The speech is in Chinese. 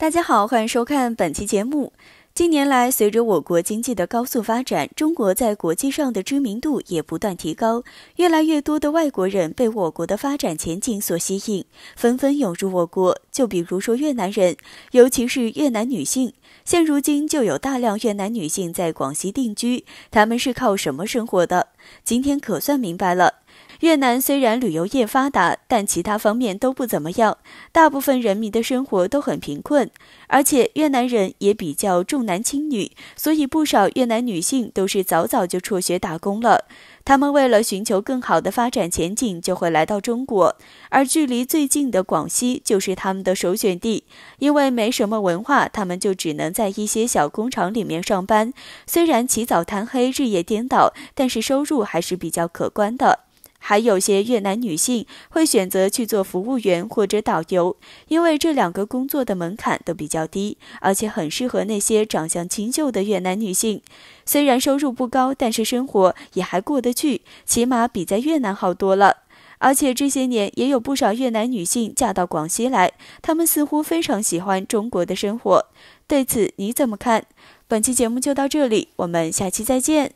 大家好，欢迎收看本期节目。近年来，随着我国经济的高速发展，中国在国际上的知名度也不断提高，越来越多的外国人被我国的发展前景所吸引，纷纷涌入我国。就比如说越南人，尤其是越南女性，现如今就有大量越南女性在广西定居。她们是靠什么生活的？今天可算明白了。越南虽然旅游业发达，但其他方面都不怎么样。大部分人民的生活都很贫困，而且越南人也比较重男轻女，所以不少越南女性都是早早就辍学打工了。她们为了寻求更好的发展前景，就会来到中国，而距离最近的广西就是他们的首选地。因为没什么文化，她们就只能在一些小工厂里面上班。虽然起早贪黑，日夜颠倒，但是收入还是比较可观的。还有些越南女性会选择去做服务员或者导游，因为这两个工作的门槛都比较低，而且很适合那些长相清秀的越南女性。虽然收入不高，但是生活也还过得去，起码比在越南好多了。而且这些年也有不少越南女性嫁到广西来，她们似乎非常喜欢中国的生活。对此你怎么看？本期节目就到这里，我们下期再见。